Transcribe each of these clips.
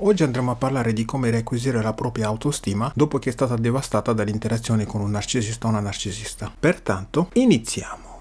Oggi andremo a parlare di come riacquisire la propria autostima dopo che è stata devastata dall'interazione con un narcisista o una narcisista. Pertanto, iniziamo!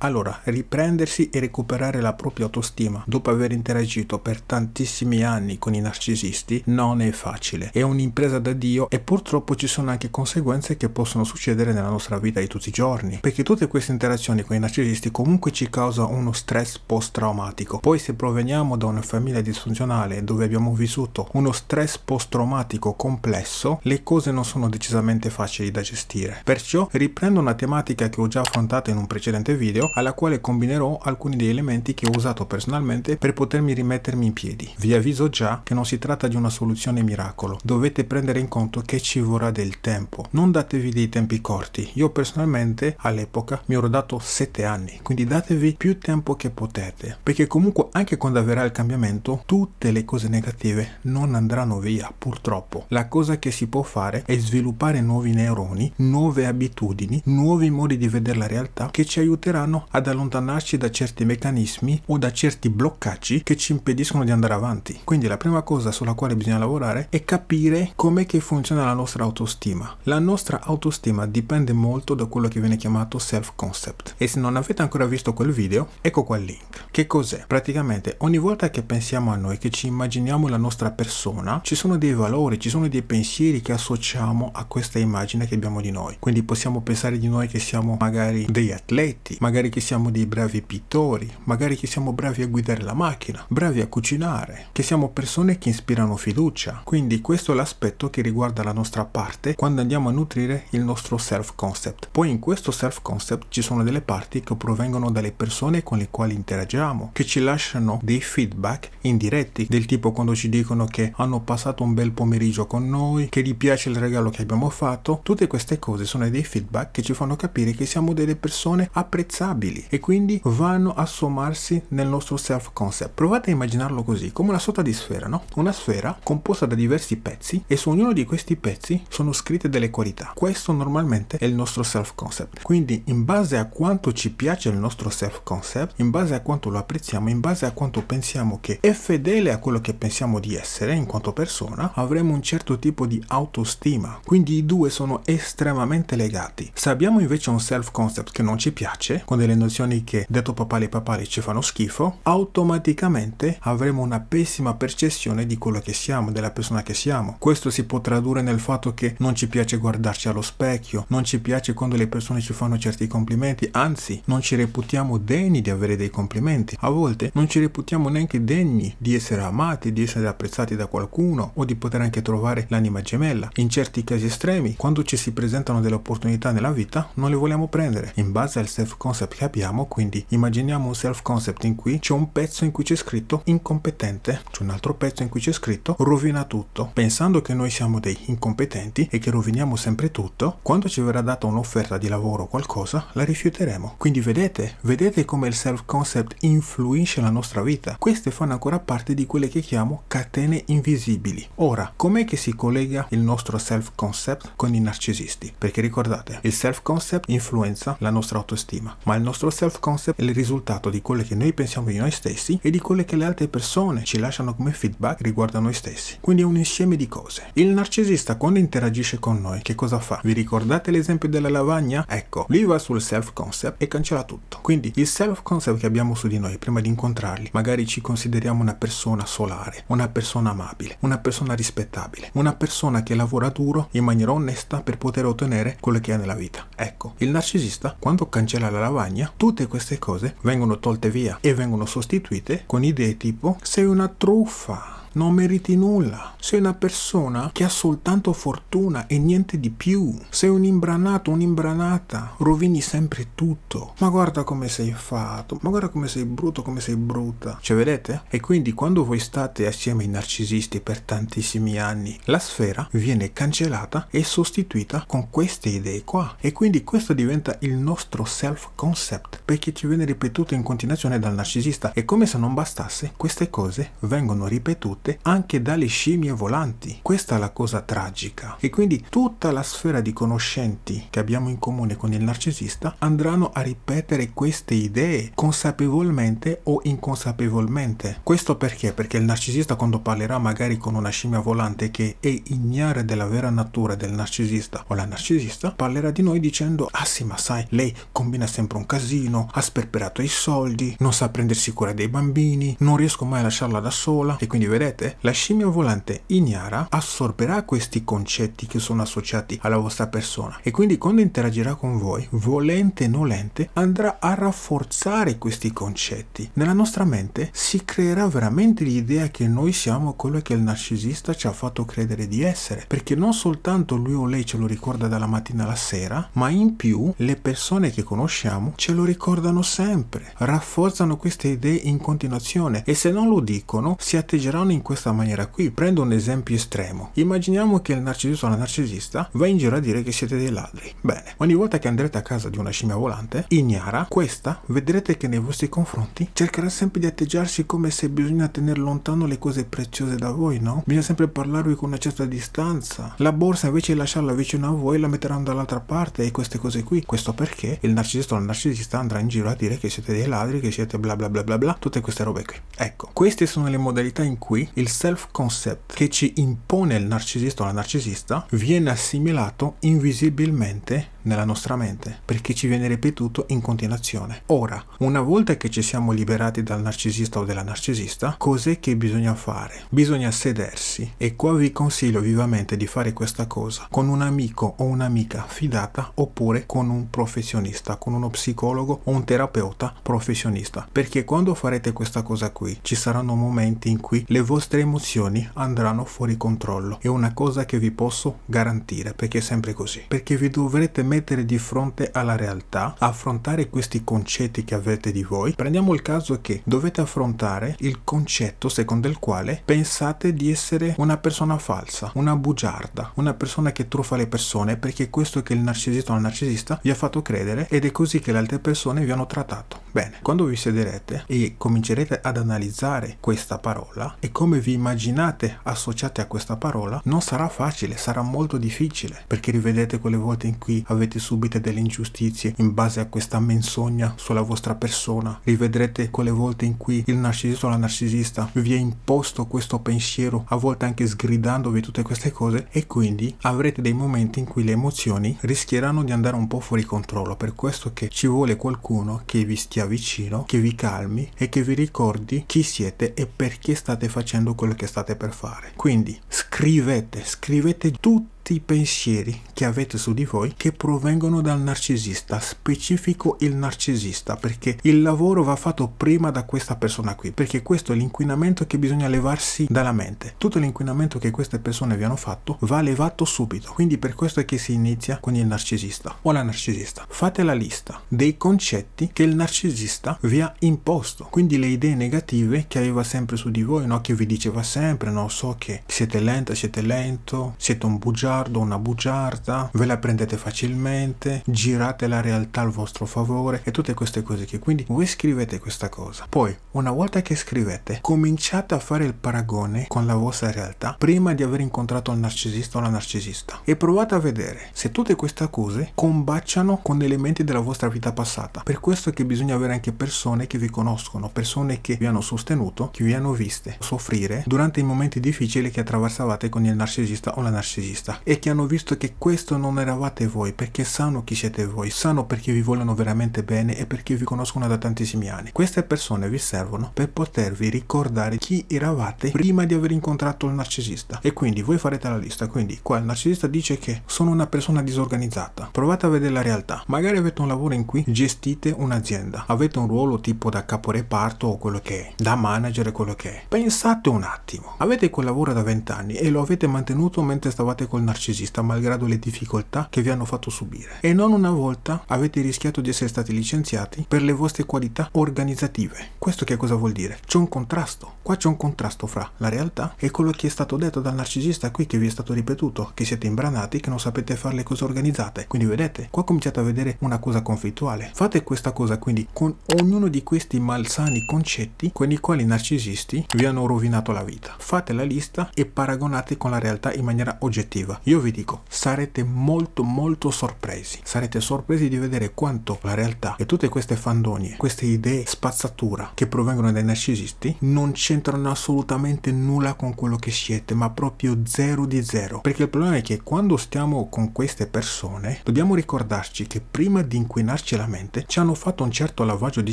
Allora, riprendersi e recuperare la propria autostima dopo aver interagito per tantissimi anni con i narcisisti non è facile, è un'impresa da Dio e purtroppo ci sono anche conseguenze che possono succedere nella nostra vita di tutti i giorni, perché tutte queste interazioni con i narcisisti comunque ci causa uno stress post-traumatico. Poi se proveniamo da una famiglia disfunzionale dove abbiamo vissuto uno stress post-traumatico complesso, le cose non sono decisamente facili da gestire. Perciò riprendo una tematica che ho già affrontato in un precedente video video alla quale combinerò alcuni degli elementi che ho usato personalmente per potermi rimettermi in piedi. Vi avviso già che non si tratta di una soluzione miracolo, dovete prendere in conto che ci vorrà del tempo. Non datevi dei tempi corti, io personalmente all'epoca mi ero dato 7 anni, quindi datevi più tempo che potete, perché comunque anche quando avverrà il cambiamento tutte le cose negative non andranno via, purtroppo. La cosa che si può fare è sviluppare nuovi neuroni, nuove abitudini, nuovi modi di vedere la realtà che ci aiuteranno aiuteranno ad allontanarci da certi meccanismi o da certi bloccaggi che ci impediscono di andare avanti. Quindi la prima cosa sulla quale bisogna lavorare è capire come che funziona la nostra autostima. La nostra autostima dipende molto da quello che viene chiamato self-concept. E se non avete ancora visto quel video, ecco qua il link. Che cos'è? Praticamente ogni volta che pensiamo a noi, che ci immaginiamo la nostra persona, ci sono dei valori, ci sono dei pensieri che associamo a questa immagine che abbiamo di noi. Quindi possiamo pensare di noi che siamo magari degli atleti, magari magari che siamo dei bravi pittori, magari che siamo bravi a guidare la macchina, bravi a cucinare, che siamo persone che ispirano fiducia. Quindi questo è l'aspetto che riguarda la nostra parte quando andiamo a nutrire il nostro self-concept. Poi in questo self-concept ci sono delle parti che provengono dalle persone con le quali interagiamo, che ci lasciano dei feedback indiretti, del tipo quando ci dicono che hanno passato un bel pomeriggio con noi, che gli piace il regalo che abbiamo fatto. Tutte queste cose sono dei feedback che ci fanno capire che siamo delle persone apprezzate immaginabili e quindi vanno a sommarsi nel nostro self-concept. Provate a immaginarlo così, come una sorta di sfera, no? Una sfera composta da diversi pezzi e su ognuno di questi pezzi sono scritte delle qualità. Questo normalmente è il nostro self-concept. Quindi in base a quanto ci piace il nostro self-concept, in base a quanto lo apprezziamo, in base a quanto pensiamo che è fedele a quello che pensiamo di essere in quanto persona, avremo un certo tipo di autostima. Quindi i due sono estremamente legati. Se abbiamo invece un self-concept che non ci piace, quando delle delle nozioni che detto papale papale ci fanno schifo, automaticamente avremo una pessima percezione di quello che siamo, della persona che siamo. Questo si può tradurre nel fatto che non ci piace guardarci allo specchio, non ci piace quando le persone ci fanno certi complimenti, anzi non ci reputiamo degni di avere dei complimenti. A volte non ci reputiamo neanche degni di essere amati, di essere apprezzati da qualcuno o di poter anche trovare l'anima gemella. In certi casi estremi, quando ci si presentano delle opportunità nella vita, non le vogliamo prendere. In base al self-concept li abbiamo, quindi immaginiamo un self concept in cui c'è un pezzo in cui c'è scritto incompetente, c'è un altro pezzo in cui c'è scritto rovina tutto. Pensando che noi siamo dei incompetenti e che roviniamo sempre tutto, quando ci verrà data un'offerta di lavoro o qualcosa, la rifiuteremo. Quindi vedete, vedete come il self concept influisce la nostra vita. Queste fanno ancora parte di quelle che chiamo catene invisibili. Ora, com'è che si collega il nostro self concept con i narcisisti? Perché ricordate, il self concept influenza la nostra autostima, ma il nostro self-concept è il risultato di quello che noi pensiamo di noi stessi e di quello che le altre persone ci lasciano come feedback riguardo a noi stessi. Quindi è un insieme di cose. Il narcisista quando interagisce con noi, che cosa fa? Vi ricordate l'esempio della lavagna? Ecco, lui va sul self-concept e cancella tutto. Quindi il self-concept che abbiamo su di noi prima di incontrarli, magari ci consideriamo una persona solare, una persona amabile, una persona rispettabile, una persona che lavora duro in maniera onesta per poter ottenere quello che ha nella vita. Ecco, il narcisista quando cancella la lavagna montagna, tutte queste cose vengono tolte via e vengono sostituite con idee tipo sei una truffa non meriti nulla. Sei una persona che ha soltanto fortuna e niente di più. Sei un imbranato, un'imbranata, rovini sempre tutto. Ma guarda come sei fatto, ma guarda come sei brutto, come sei brutta. Cioè, vedete? E quindi quando voi state assieme ai narcisisti per tantissimi anni, la sfera viene cancellata e sostituita con queste idee qua. E quindi questo diventa il nostro self-concept, perché ci viene ripetuto in continuazione dal narcisista. E come se non bastasse, queste cose vengono ripetute morte anche dalle scimmie volanti. Questa è la cosa tragica. E quindi tutta la sfera di conoscenti che abbiamo in comune con il narcisista andranno a ripetere queste idee consapevolmente o inconsapevolmente. Questo perché? Perché il narcisista quando parlerà magari con una scimmia volante che è ignara della vera natura del narcisista o la narcisista, parlerà di noi dicendo ah sì ma sai lei combina sempre un casino, ha sperperato i soldi, non sa prendersi cura dei bambini, non riesco mai a lasciarla da sola e quindi vedete ripete, la scimmia volante ignara assorberà questi concetti che sono associati alla vostra persona e quindi quando interagirà con voi, volente o nolente, andrà a rafforzare questi concetti. Nella nostra mente si creerà veramente l'idea che noi siamo quello che il narcisista ci ha fatto credere di essere, perché non soltanto lui o lei ce lo ricorda dalla mattina alla sera, ma in più le persone che conosciamo ce lo ricordano sempre, rafforzano queste idee in continuazione e se non lo dicono si atteggeranno in questa maniera qui. Prendo un esempio estremo. Immaginiamo che il narcisista o la narcisista va in giro a dire che siete dei ladri. Bene, ogni volta che andrete a casa di una scimmia volante, ignara, questa, vedrete che nei vostri confronti cercherà sempre di atteggiarsi come se bisogna tenere lontano le cose preziose da voi, no? Bisogna sempre parlarvi con una certa distanza. La borsa invece di lasciarla vicino a voi la metteranno dall'altra parte e queste cose qui. Questo perché il narcisista o la narcisista andrà in giro a dire che siete dei ladri, che siete bla bla bla bla bla, tutte queste robe qui. Ecco, queste sono le modalità in cui il self-concept che ci impone il narcisista o la narcisista viene assimilato invisibilmente nella nostra mente, perché ci viene ripetuto in continuazione. Ora, una volta che ci siamo liberati dal narcisista o dalla narcisista, cos'è che bisogna fare? Bisogna sedersi e qua vi consiglio vivamente di fare questa cosa con un amico o un'amica fidata oppure con un professionista, con uno psicologo o un terapeuta professionista, perché quando farete questa cosa qui ci saranno momenti in cui le vostre emozioni andranno fuori controllo. È una cosa che vi posso garantire perché è sempre così, perché vi dovrete mettere mettere di fronte alla realtà, affrontare questi concetti che avete di voi, prendiamo il caso che dovete affrontare il concetto secondo il quale pensate di essere una persona falsa, una bugiarda, una persona che truffa le persone perché questo che il narcisista o il narcisista vi ha fatto credere ed è così che le altre persone vi hanno trattato. Bene, quando vi sederete e comincerete ad analizzare questa parola e come vi immaginate associate a questa parola, non sarà facile, sarà molto difficile perché rivedete quelle volte in cui avete avete subite delle ingiustizie in base a questa menzogna sulla vostra persona. Rivedrete quelle volte in cui il narcisista o la narcisista vi ha imposto questo pensiero, a volte anche sgridandovi tutte queste cose e quindi avrete dei momenti in cui le emozioni rischieranno di andare un po' fuori controllo. Per questo che ci vuole qualcuno che vi stia vicino, che vi calmi e che vi ricordi chi siete e perché state facendo quello che state per fare. Quindi scrivete, scrivete tutto tutti i pensieri che avete su di voi che provengono dal narcisista, specifico il narcisista, perché il lavoro va fatto prima da questa persona qui, perché questo è l'inquinamento che bisogna levarsi dalla mente. Tutto l'inquinamento che queste persone vi hanno fatto va levato subito, quindi per questo è che si inizia con il narcisista o la narcisista. Fate la lista dei concetti che il narcisista vi ha imposto, quindi le idee negative che aveva sempre su di voi, no? che vi diceva sempre, no? so che siete lenta, siete lento, siete un bugiardo, bugiardo, una bugiarda, ve la prendete facilmente, girate la realtà al vostro favore e tutte queste cose qui. Quindi voi scrivete questa cosa. Poi, una volta che scrivete, cominciate a fare il paragone con la vostra realtà prima di aver incontrato il narcisista o la narcisista e provate a vedere se tutte queste accuse combaciano con elementi della vostra vita passata. Per questo è che bisogna avere anche persone che vi conoscono, persone che vi hanno sostenuto, che vi hanno viste soffrire durante i momenti difficili che attraversavate con il narcisista o la narcisista e che hanno visto che questo non eravate voi, perché sanno chi siete voi, sanno perché vi vogliono veramente bene e perché vi conoscono da tantissimi anni. Queste persone vi servono per potervi ricordare chi eravate prima di aver incontrato il narcisista. E quindi voi farete la lista, quindi qua il narcisista dice che sono una persona disorganizzata. Provate a vedere la realtà. Magari avete un lavoro in cui gestite un'azienda, avete un ruolo tipo da caporeparto o quello che è, da manager quello che è. Pensate un attimo, avete quel lavoro da 20 anni e lo avete mantenuto mentre stavate col narcisista narcisista malgrado le difficoltà che vi hanno fatto subire. E non una volta avete rischiato di essere stati licenziati per le vostre qualità organizzative. Questo che cosa vuol dire? C'è un contrasto. Qua c'è un contrasto fra la realtà e quello che è stato detto dal narcisista qui che vi è stato ripetuto, che siete imbranati, che non sapete fare le cose organizzate. Quindi vedete, qua cominciate a vedere una cosa conflittuale. Fate questa cosa quindi con ognuno di questi malsani concetti con i quali i narcisisti vi hanno rovinato la vita. Fate la lista e paragonate con la realtà in maniera oggettiva. Io vi dico, sarete molto molto sorpresi. Sarete sorpresi di vedere quanto la realtà e tutte queste fandonie, queste idee spazzatura che provengono dai narcisisti non c'entrano assolutamente nulla con quello che siete, ma proprio zero di zero. Perché il problema è che quando stiamo con queste persone, dobbiamo ricordarci che prima di inquinarci la mente ci hanno fatto un certo lavaggio di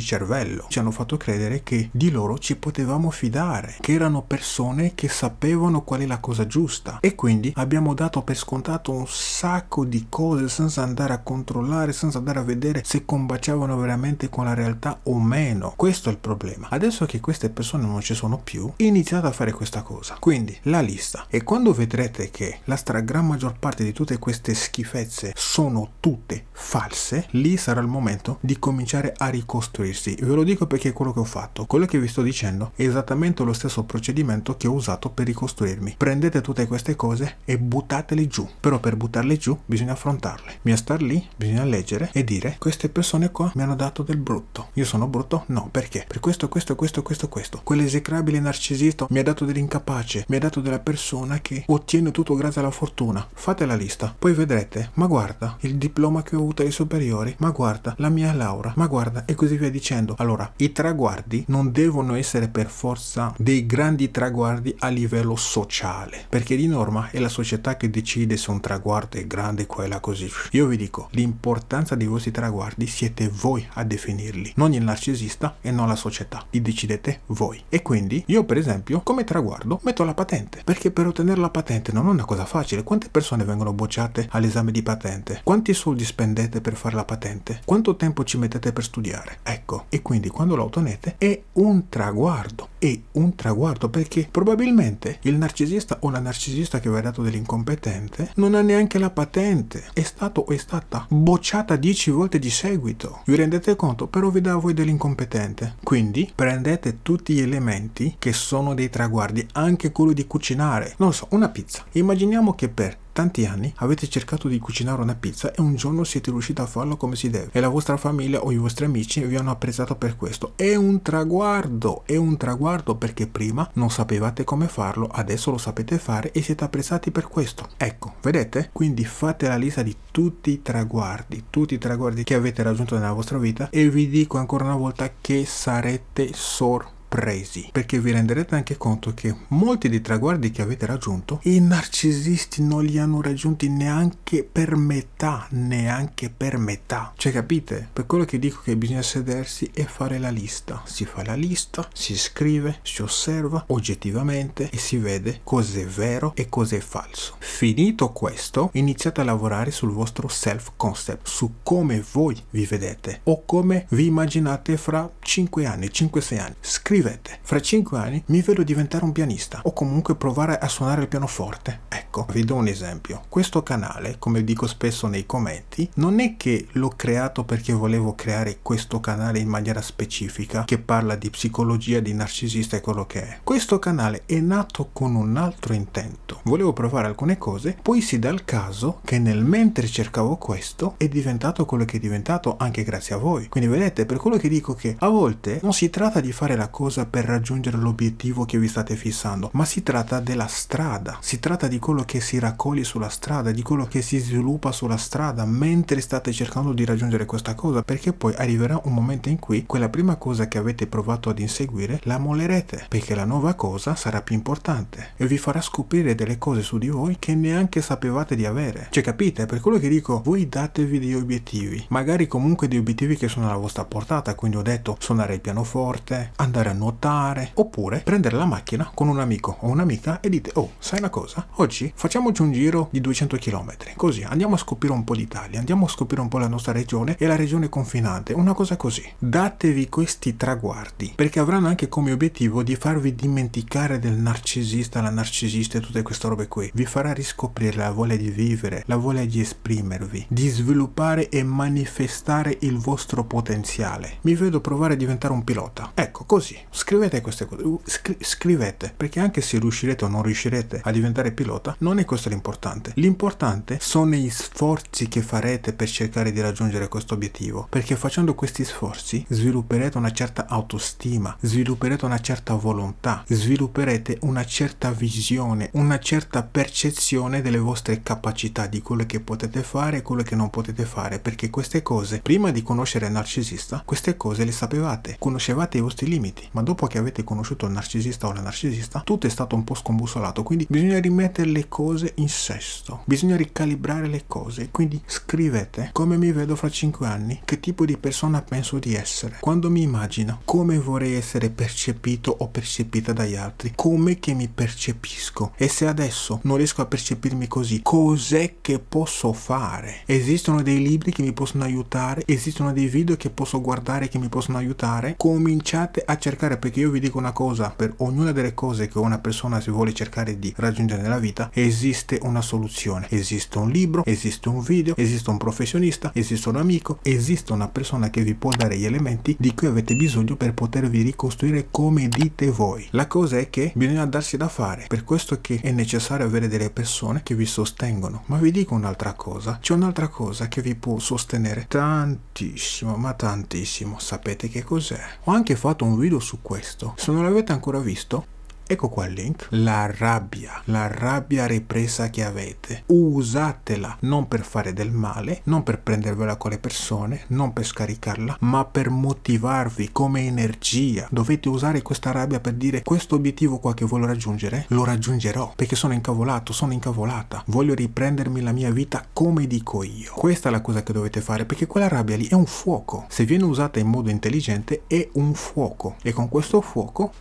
cervello, ci hanno fatto credere che di loro ci potevamo fidare, che erano persone che sapevano qual è la cosa giusta e quindi abbiamo dato per scontato un sacco di cose senza andare a controllare, senza andare a vedere se combaciavano veramente con la realtà o meno. Questo è il problema. Adesso che queste persone non ci sono più, iniziate a fare questa cosa. Quindi la lista. E quando vedrete che la stragrande maggior parte di tutte queste schifezze sono tutte false, lì sarà il momento di cominciare a ricostruirsi. Ve lo dico perché è quello che ho fatto, quello che vi sto dicendo è esattamente lo stesso procedimento che ho usato per ricostruirmi. Prendete tutte queste cose e buttate buttateli giù, però per buttarli giù bisogna affrontarle, bisogna star lì, bisogna leggere e dire queste persone qua mi hanno dato del brutto, io sono brutto? No, perché? Per questo, questo, questo, questo, questo, quell'esecrabile narcisista mi ha dato dell'incapace, mi ha dato della persona che ottiene tutto grazie alla fortuna, fate la lista, poi vedrete, ma guarda il diploma che ho avuto ai superiori, ma guarda la mia laurea, ma guarda e così via dicendo, allora i traguardi non devono essere per forza dei grandi traguardi a livello sociale, perché di norma è la società che decide se un traguardo è grande quella così. Io vi dico, l'importanza dei vostri traguardi siete voi a definirli, non il narcisista e non la società. Li decidete voi. E quindi io per esempio come traguardo metto la patente, perché per ottenere la patente non è una cosa facile. Quante persone vengono bocciate all'esame di patente? Quanti soldi spendete per fare la patente? Quanto tempo ci mettete per studiare? Ecco, e quindi quando la ottenete è un traguardo, è un traguardo perché probabilmente il narcisista o la narcisista che vi ha dato dell'incompetenza patente, non ha neanche la patente. È stato o è stata bocciata 10 volte di seguito. Vi rendete conto? Però vi dà voi dell'incompetente. Quindi prendete tutti gli elementi che sono dei traguardi, anche quello di cucinare. Non so, una pizza. Immaginiamo che per tanti anni avete cercato di cucinare una pizza e un giorno siete riusciti a farlo come si deve e la vostra famiglia o i vostri amici vi hanno apprezzato per questo. È un traguardo, è un traguardo perché prima non sapevate come farlo, adesso lo sapete fare e siete apprezzati per questo. Ecco, vedete? Quindi fate la lista di tutti i traguardi, tutti i traguardi che avete raggiunto nella vostra vita e vi dico ancora una volta che sarete sorpresi presi, perché vi renderete anche conto che molti dei traguardi che avete raggiunto i narcisisti non li hanno raggiunti neanche per metà, neanche per metà. Cioè capite? Per quello che dico che bisogna sedersi e fare la lista. Si fa la lista, si scrive, si osserva oggettivamente e si vede cos'è vero e cos'è falso. Finito questo, iniziate a lavorare sul vostro self concept, su come voi vi vedete o come vi immaginate fra 5 anni, 5-6 anni. Scrivete scrivete, fra cinque anni mi vedo diventare un pianista o comunque provare a suonare il pianoforte. Ecco, vi do un esempio. Questo canale, come dico spesso nei commenti, non è che l'ho creato perché volevo creare questo canale in maniera specifica che parla di psicologia, di narcisista e quello che è. Questo canale è nato con un altro intento. Volevo provare alcune cose, poi si dà il caso che nel mentre cercavo questo è diventato quello che è diventato anche grazie a voi. Quindi vedete, per quello che dico che a volte non si tratta di fare la cosa qualcosa per raggiungere l'obiettivo che vi state fissando, ma si tratta della strada, si tratta di quello che si raccoglie sulla strada, di quello che si sviluppa sulla strada mentre state cercando di raggiungere questa cosa, perché poi arriverà un momento in cui quella prima cosa che avete provato ad inseguire la mollerete, perché la nuova cosa sarà più importante e vi farà scoprire delle cose su di voi che neanche sapevate di avere. Cioè capite, per quello che dico, voi datevi degli obiettivi, magari comunque degli obiettivi che sono alla vostra portata, quindi ho detto suonare il pianoforte, andare a nuotare, oppure prendere la macchina con un amico o un'amica e dite, oh, sai una cosa? Oggi facciamoci un giro di 200 km, così andiamo a scoprire un po' l'Italia andiamo a scoprire un po' la nostra regione e la regione confinante, una cosa così. Datevi questi traguardi, perché avranno anche come obiettivo di farvi dimenticare del narcisista, la narcisista e tutte queste robe qui. Vi farà riscoprire la voglia di vivere, la voglia di esprimervi, di sviluppare e manifestare il vostro potenziale. Mi vedo provare a diventare un pilota. Ecco, così, Scrivete queste cose, scri scrivete, perché anche se riuscirete o non riuscirete a diventare pilota, non è questo l'importante. L'importante sono gli sforzi che farete per cercare di raggiungere questo obiettivo, perché facendo questi sforzi svilupperete una certa autostima, svilupperete una certa volontà, svilupperete una certa visione, una certa percezione delle vostre capacità, di quello che potete fare e quello che non potete fare, perché queste cose, prima di conoscere il narcisista, queste cose le sapevate, conoscevate i vostri limiti, ma dopo che avete conosciuto il narcisista o la narcisista, tutto è stato un po' scombussolato, quindi bisogna rimettere le cose in sesto, bisogna ricalibrare le cose, quindi scrivete come mi vedo fra 5 anni, che tipo di persona penso di essere, quando mi immagino, come vorrei essere percepito o percepita dagli altri, come che mi percepisco e se adesso non riesco a percepirmi così, cos'è che posso fare? Esistono dei libri che mi possono aiutare, esistono dei video che posso guardare che mi possono aiutare, cominciate a cercare cercare perché io vi dico una cosa, per ognuna delle cose che una persona si vuole cercare di raggiungere nella vita esiste una soluzione, esiste un libro, esiste un video, esiste un professionista, esiste un amico, esiste una persona che vi può dare gli elementi di cui avete bisogno per potervi ricostruire come dite voi. La cosa è che bisogna darsi da fare, per questo che è necessario avere delle persone che vi sostengono. Ma vi dico un'altra cosa, c'è un'altra cosa che vi può sostenere tantissimo, ma tantissimo. Sapete che cos'è? Ho anche fatto un video su questo. Se non l'avete ancora visto, Ecco qua il link. La rabbia, la rabbia repressa che avete. Usatela non per fare del male, non per prendervela con le persone, non per scaricarla, ma per motivarvi come energia. Dovete usare questa rabbia per dire questo obiettivo qua che voglio raggiungere, lo raggiungerò perché sono incavolato, sono incavolata. Voglio riprendermi la mia vita come dico io. Questa è la cosa che dovete fare perché quella rabbia lì è un fuoco. Se viene usata in modo intelligente è un fuoco e con questo fuoco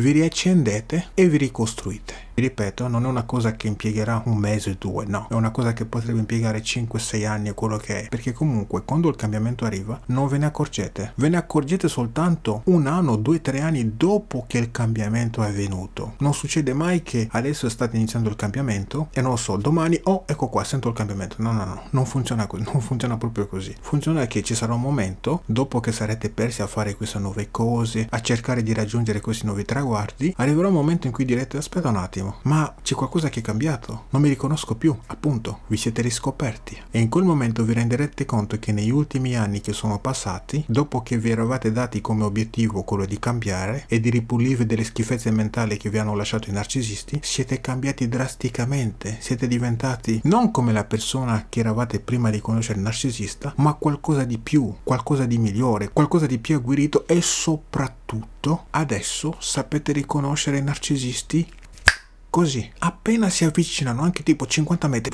vi riaccendete e vi ricostruite ripeto, non è una cosa che impiegherà un mese o due, no, è una cosa che potrebbe impiegare 5-6 anni o quello che è, perché comunque quando il cambiamento arriva non ve ne accorgete, ve ne accorgete soltanto un anno, due, tre anni dopo che il cambiamento è avvenuto. Non succede mai che adesso state iniziando il cambiamento e non lo so, domani, oh ecco qua, sento il cambiamento, no, no, no, non funziona così, non funziona proprio così. Funziona che ci sarà un momento, dopo che sarete persi a fare queste nuove cose, a cercare di raggiungere questi nuovi traguardi, arriverà un momento in cui direte aspetta un attimo, sentivo, ma c'è qualcosa che è cambiato, non mi riconosco più, appunto, vi siete riscoperti. E in quel momento vi renderete conto che negli ultimi anni che sono passati, dopo che vi eravate dati come obiettivo quello di cambiare e di ripulire delle schifezze mentali che vi hanno lasciato i narcisisti, siete cambiati drasticamente, siete diventati non come la persona che eravate prima di conoscere il narcisista, ma qualcosa di più, qualcosa di migliore, qualcosa di più agguerito e soprattutto adesso sapete riconoscere i narcisisti così. Appena si avvicinano, anche tipo 50 metri,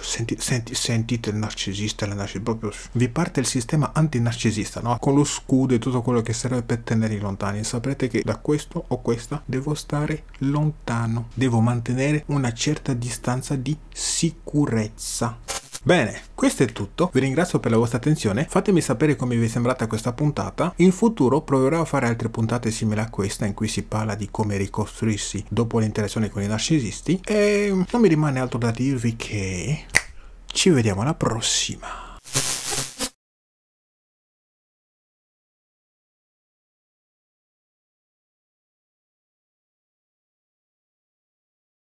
senti, senti, sentite il narcisista, narcis proprio vi parte il sistema antinarcisista, no? Con lo scudo e tutto quello che serve per tenerli lontani. Saprete che da questo o questa devo stare lontano, devo mantenere una certa distanza di sicurezza. Bene, questo è tutto, vi ringrazio per la vostra attenzione, fatemi sapere come vi è sembrata questa puntata, in futuro proverò a fare altre puntate simili a questa in cui si parla di come ricostruirsi dopo l'interazione con i narcisisti e non mi rimane altro da dirvi che ci vediamo alla prossima.